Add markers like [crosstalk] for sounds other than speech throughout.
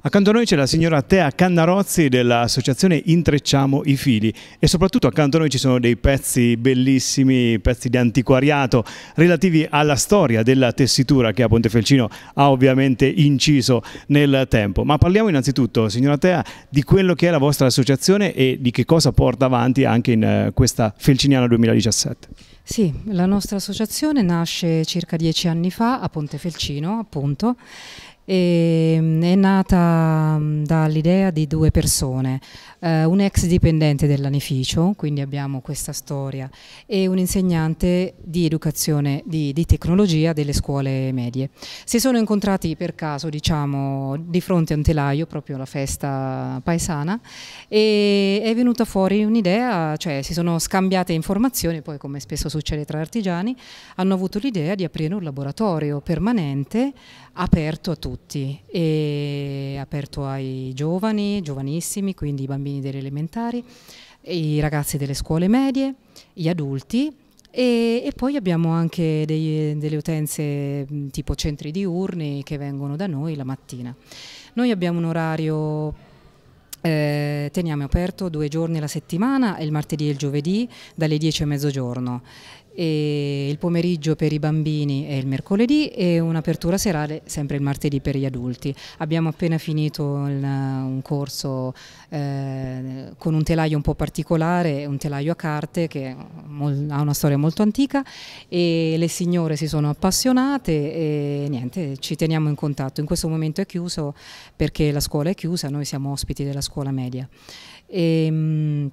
Accanto a noi c'è la signora Tea Cannarozzi dell'associazione Intrecciamo i Fili e soprattutto accanto a noi ci sono dei pezzi bellissimi, pezzi di antiquariato relativi alla storia della tessitura che a Pontefelcino ha ovviamente inciso nel tempo. Ma parliamo innanzitutto, signora Tea, di quello che è la vostra associazione e di che cosa porta avanti anche in eh, questa Felciniana 2017. Sì, la nostra associazione nasce circa dieci anni fa a Pontefelcino, appunto, e, ehm, è nata mm, dall'idea di due persone, eh, un ex dipendente dell'anificio, quindi abbiamo questa storia, e un insegnante di educazione, di, di, tecnologia delle scuole medie. Si sono incontrati per caso, diciamo, di fronte a un telaio, proprio alla festa paesana, e è venuta fuori un'idea, cioè si sono scambiate informazioni, poi come spesso succede tra artigiani, hanno avuto l'idea di aprire un laboratorio permanente aperto a tutti tutti, è aperto ai giovani, giovanissimi, quindi i bambini delle elementari, i ragazzi delle scuole medie, gli adulti e, e poi abbiamo anche dei, delle utenze tipo centri diurni che vengono da noi la mattina. Noi abbiamo un orario eh, teniamo aperto due giorni alla settimana, il martedì e il giovedì, dalle 10 a mezzogiorno il pomeriggio per i bambini è il mercoledì e un'apertura serale sempre il martedì per gli adulti. Abbiamo appena finito una, un, corso eh, con un telaio un po' particolare, un telaio a carte che ha una storia molto antica e le signore si sono appassionate e niente, ci teniamo in contatto. In questo momento è chiuso perché la scuola è chiusa, noi siamo ospiti della scuola media. E, ehm,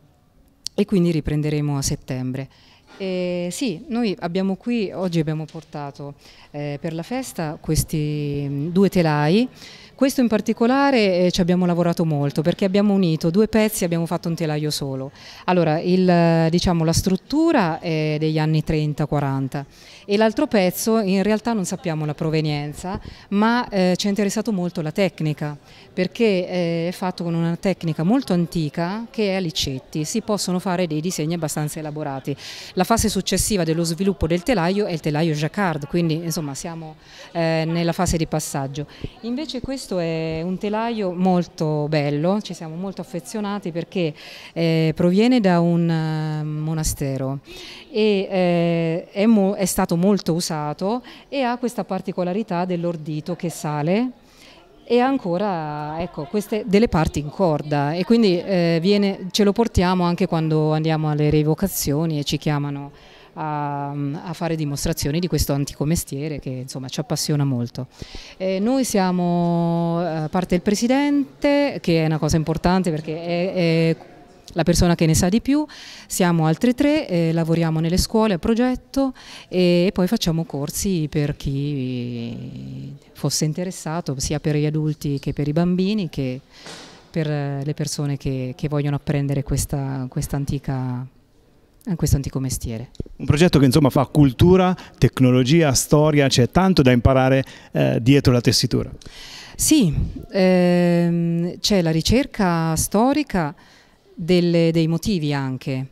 e quindi riprenderemo a settembre. Eh, sì, noi abbiamo qui, oggi abbiamo portato eh, per la festa questi mm, due telai questo in particolare eh, ci abbiamo lavorato molto perché abbiamo unito due pezzi e abbiamo fatto un telaio solo. Allora, il, eh, diciamo, la struttura è degli anni 30-40 e l'altro pezzo in realtà non sappiamo la provenienza, ma eh, ci è interessato molto la tecnica perché eh, è fatto con una tecnica molto antica che è a licetti. Si possono fare dei disegni abbastanza elaborati. La fase successiva dello sviluppo del telaio è il telaio Jacquard, quindi insomma siamo eh, nella fase di passaggio. Invece questo questo è un telaio molto bello, ci siamo molto affezionati perché eh, proviene da un eh, monastero e eh, è, mo è stato molto usato e ha questa particolarità dell'ordito che sale e ancora ecco, queste delle parti in corda e quindi eh, viene, ce lo portiamo anche quando andiamo alle rievocazioni e ci chiamano a, a, fare dimostrazioni di questo antico mestiere che insomma ci appassiona molto. Eh, noi siamo eh, a parte il presidente che è una cosa importante perché è, è la persona che ne sa di più, siamo altre tre, eh, lavoriamo nelle scuole a progetto e, e poi facciamo corsi per chi fosse interessato, sia per gli adulti che per i bambini, che per eh, le persone che, che vogliono apprendere questa, questa antica a questo antico mestiere. Un progetto che insomma fa cultura, tecnologia, storia, c'è tanto da imparare eh, dietro la tessitura. Sì, ehm, c'è la ricerca storica delle, dei motivi anche,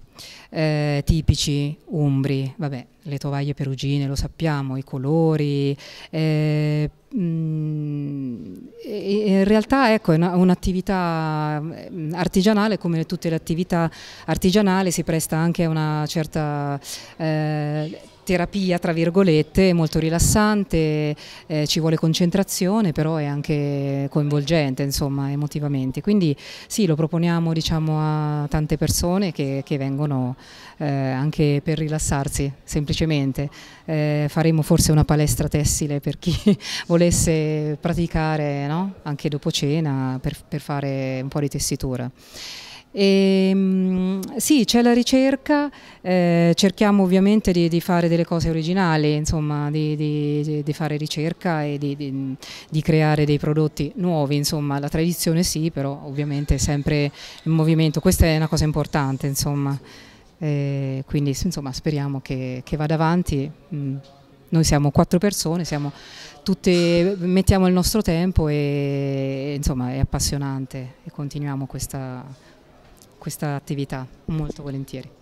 eh, tipici umbri, vabbè, le tovaglie perugine lo sappiamo, i colori. Eh, mm, in realtà ecco, è un'attività mm, artigianale, come tutte le attività artigianali si presta anche a una certa... Eh, terapia tra virgolette molto rilassante, eh, ci vuole concentrazione però è anche coinvolgente insomma emotivamente, quindi sì lo proponiamo diciamo a tante persone che, che vengono eh, anche per rilassarsi semplicemente, eh, faremo forse una palestra tessile per chi [laughs] volesse praticare no? anche dopo cena per, per fare un po' di tessitura. E, ehm, sì, c'è la ricerca, eh, cerchiamo ovviamente di, di, fare delle cose originali, insomma, di, di, di fare ricerca e di, creare dei prodotti nuovi, insomma, la tradizione sì, però ovviamente sempre in movimento, questa è una cosa importante, insomma, eh, quindi insomma, speriamo che, che vada avanti. Mm noi siamo quattro persone, siamo tutte, mettiamo il nostro tempo e insomma è appassionante e continuiamo questa, questa attività molto volentieri.